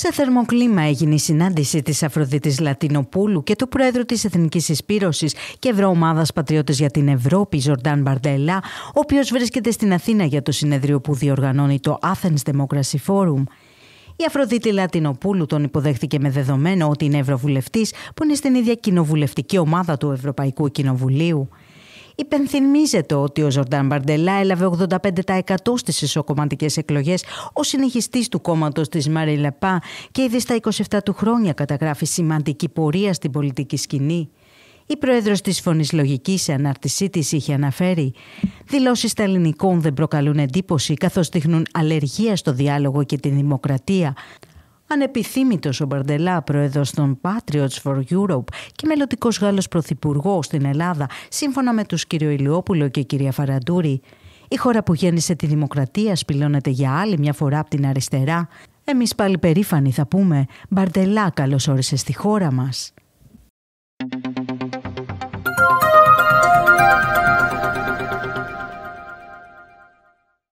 Σε θερμοκλίμα έγινε η συνάντηση της Αφροδίτης Λατινοπούλου και του Πρόεδρου της Εθνικής Εισπήρωση και Ευρωομάδα Πατριώτες για την Ευρώπη, Ζορντάν Μπαρντελά, ο οποίος βρίσκεται στην Αθήνα για το συνέδριο που διοργανώνει το Athens Democracy Forum. Η Αφροδίτη Λατινοπούλου τον υποδέχτηκε με δεδομένο ότι είναι Ευρωβουλευτής που είναι στην ίδια κοινοβουλευτική ομάδα του Ευρωπαϊκού Κοινοβουλίου. Υπενθυμίζεται ότι ο Ζορντάν Μπαρντελά έλαβε 85% στις ισοκομματικές εκλογές. ω συνεχιστής του κόμματος της Μαρή Λεπά και ήδη στα 27 του χρόνια καταγράφει σημαντική πορεία στην πολιτική σκηνή. Η πρόεδρος της Φωνής Λογικής σε ανάρτησή της είχε αναφέρει: Δηλώσεις τα ελληνικών δεν προκαλούν εντύπωση, καθώς δείχνουν αλλεργία στο διάλογο και τη δημοκρατία. Ανεπιθύμητος ο Μπαρντελά, πρόεδρος των Patriots for Europe και μελλοντικός Γάλλος Πρωθυπουργό στην Ελλάδα, σύμφωνα με τους κύριο Ηλιόπουλο και κυρία Φαραντούρη, η χώρα που γέννησε τη δημοκρατία σπηλώνεται για άλλη μια φορά από την αριστερά. Εμείς πάλι περήφανοι θα πούμε «Μπαρντελά καλώς όρισε στη χώρα μας».